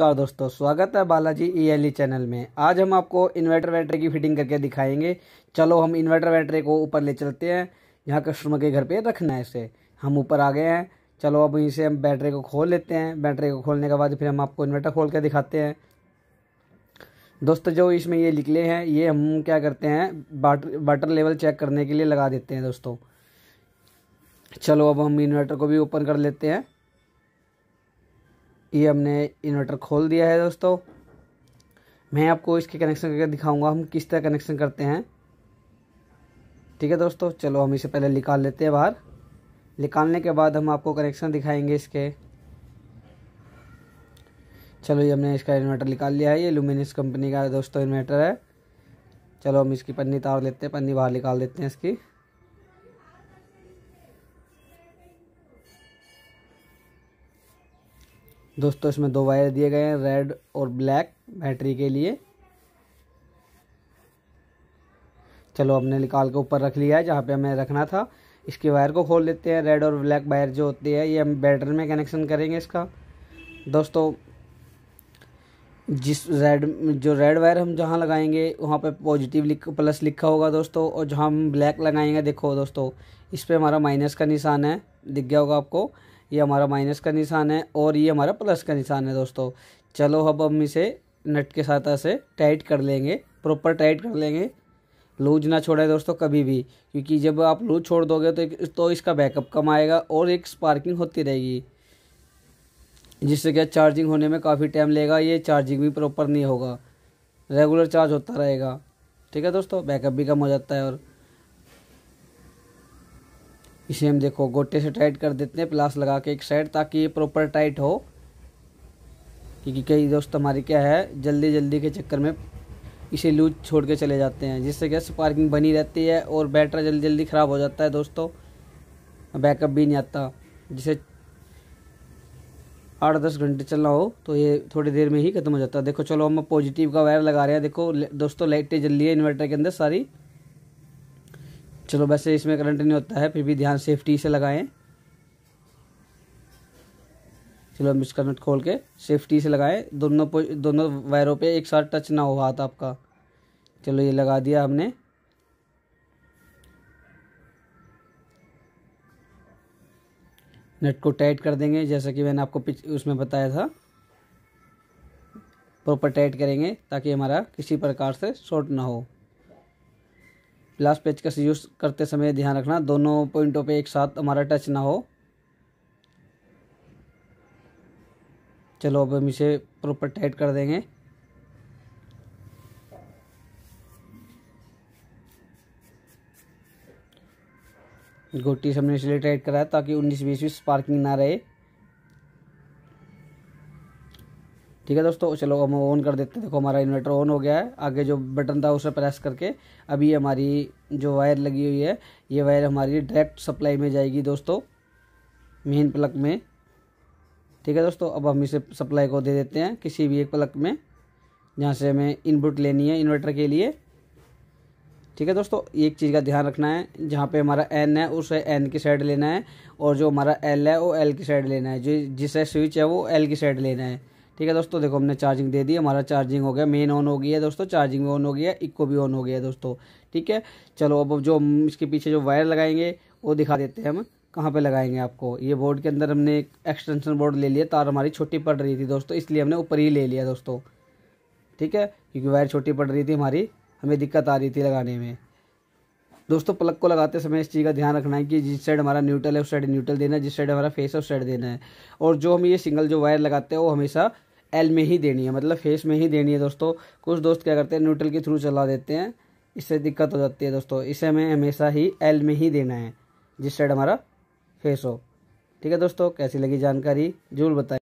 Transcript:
नमस्कार दोस्तों स्वागत है Balaji E e e channel में आज हम आपको इन्वर्टर बैटरी की फिटिंग करके दिखाएंगे चलो हम इन्वर्टर वैटरे को ऊपर ले चलते हैं यहाँ कस्टमर के घर पे रखना है इसे हम ऊपर आ गए हैं चलो अब यहीं से हम बैटरी को खोल लेते हैं बैटरी को खोलने के बाद फिर हम आपको इन्वर्टर खोल के दिखाते हैं दोस्तों जो इसमें ये निकले हैं ये हम क्या करते हैं बाट वाटर लेवल चेक करने के लिए लगा देते हैं दोस्तों चलो अब हम इन्वर्टर को भी ओपन कर लेते हैं ये हमने इन्वर्टर खोल दिया है दोस्तों मैं आपको इसके कनेक्शन करके दिखाऊंगा हम किस तरह कनेक्शन करते हैं ठीक है दोस्तों चलो हम इसे पहले निकाल लेते हैं बाहर निकालने के बाद हम आपको कनेक्शन दिखाएंगे इसके चलो ये हमने इसका इन्वर्टर निकाल लिया है ये लुमिनस कंपनी का दोस्तों इन्वर्टर है चलो हम इसकी पन्नी तार लेते हैं पन्नी बाहर निकाल देते हैं इसकी दोस्तों इसमें दो वायर दिए गए हैं रेड और ब्लैक बैटरी के लिए चलो हमने निकाल के ऊपर रख लिया है जहाँ पे हमें रखना था इसके वायर को खोल लेते हैं रेड और ब्लैक वायर जो होती है ये हम बैटरी में कनेक्शन करेंगे इसका दोस्तों जिस रेड जो रेड वायर हम जहाँ लगाएंगे वहाँ पे पॉजिटिव लिख प्लस लिखा होगा दोस्तों और जहाँ हम ब्लैक लगाएंगे देखो दोस्तों इस पर हमारा माइनस का निशान है दिख गया होगा आपको ये हमारा माइनस का निशान है और ये हमारा प्लस का निशान है दोस्तों चलो अब हम इसे नट के साथ ऐसे टाइट कर लेंगे प्रॉपर टाइट कर लेंगे लूज ना छोड़े दोस्तों कभी भी क्योंकि जब आप लूज छोड़ दोगे तो एक, तो इसका बैकअप कम आएगा और एक स्पार्किंग होती रहेगी जिससे क्या चार्जिंग होने में काफ़ी टाइम लेगा ये चार्जिंग भी प्रॉपर नहीं होगा रेगुलर चार्ज होता रहेगा ठीक है दोस्तों बैकअप भी कम हो जाता है और इसे हम देखो गोटे से टाइट कर देते हैं प्लास लगा के एक साइड ताकि ये प्रॉपर टाइट हो क्योंकि कई दोस्त हमारे क्या है जल्दी जल्दी के चक्कर में इसे लूज छोड़ के चले जाते हैं जिससे क्या स्पार्किंग बनी रहती है और बैटरा जल्दी जल्दी ख़राब हो जाता है दोस्तों बैकअप भी नहीं आता जिसे आठ दस घंटे चलना हो तो ये थोड़ी देर में ही खत्म हो जाता है देखो चलो हम पॉजिटिव का वायर लगा रहे हैं देखो दोस्तों लाइटें जल्दी है इन्वर्टर के अंदर सारी चलो वैसे इसमें करंट नहीं होता है फिर भी ध्यान सेफ्टी से लगाएं चलो हम इसका नट खोल के सेफ्टी से लगाएं दोनों दोनों वायरों पे एक साथ टच ना हो हाथ आपका चलो ये लगा दिया हमने नेट को टाइट कर देंगे जैसा कि मैंने आपको उसमें बताया था प्रॉपर टाइट करेंगे ताकि हमारा किसी प्रकार से शॉर्ट ना हो लास्ट पेचकस यूज़ करते समय ध्यान रखना दोनों पॉइंटों पे एक साथ हमारा टच ना हो चलो अब हम इसे प्रॉपर टाइट कर देंगे गोटी से हमने इसलिए टाइट कराया ताकि उन्नीस बीस स्पार्किंग ना रहे ठीक है दोस्तों चलो हम ऑन कर देते हैं देखो हमारा इन्वर्टर ऑन हो गया है आगे जो बटन था उसे प्रेस करके अभी हमारी जो वायर लगी हुई है ये वायर हमारी डायरेक्ट सप्लाई में जाएगी दोस्तों मेन प्लग में ठीक है दोस्तों अब हम इसे सप्लाई को दे देते हैं किसी भी एक प्लग में जहाँ से हमें इनपुट लेनी है इन्वर्टर के लिए ठीक है दोस्तों एक चीज़ का ध्यान रखना है जहाँ पे हमारा एन है उसे एन की साइड लेना है और जो हमारा एल है वो एल की साइड लेना है जो जिससे स्विच है वो एल की साइड लेना है ठीक है दोस्तों देखो हमने चार्जिंग दे दी हमारा चार्जिंग हो गया मेन ऑन हो गया है दोस्तों चार्जिंग भी ऑन हो गया इको भी ऑन हो गया है दोस्तों ठीक है चलो अब जो हम इसके पीछे जो वायर लगाएंगे वो दिखा देते हैं हम कहाँ पे लगाएंगे आपको ये बोर्ड के अंदर हमने एक एक्सटेंशन बोर्ड ले लिया तार हमारी छोटी पड़ रही थी दोस्तों इसलिए हमने ऊपर ही ले लिया दोस्तों ठीक है क्योंकि वायर छोटी पड़ रही थी हमारी हमें दिक्कत आ रही थी लगाने में दोस्तों प्लग को लगाते समय इस चीज़ का ध्यान रखना है कि जिस साइड हमारा न्यूट्रल है उस साइड न्यूट्रल देना है जिस साइड हमारा फेस है उस साइड देना है और जो हम ये सिंगल जो वायर लगाते हैं वो हमेशा एल में ही देनी है मतलब फेस में ही देनी है दोस्तों कुछ दोस्त क्या करते हैं न्यूट्रल के थ्रू चला देते हैं इससे दिक्कत हो जाती है दोस्तों इसे हमें हमेशा ही एल में ही देना है जिस साइड हमारा फेस हो ठीक है दोस्तों कैसी लगी जानकारी जरूर बताएं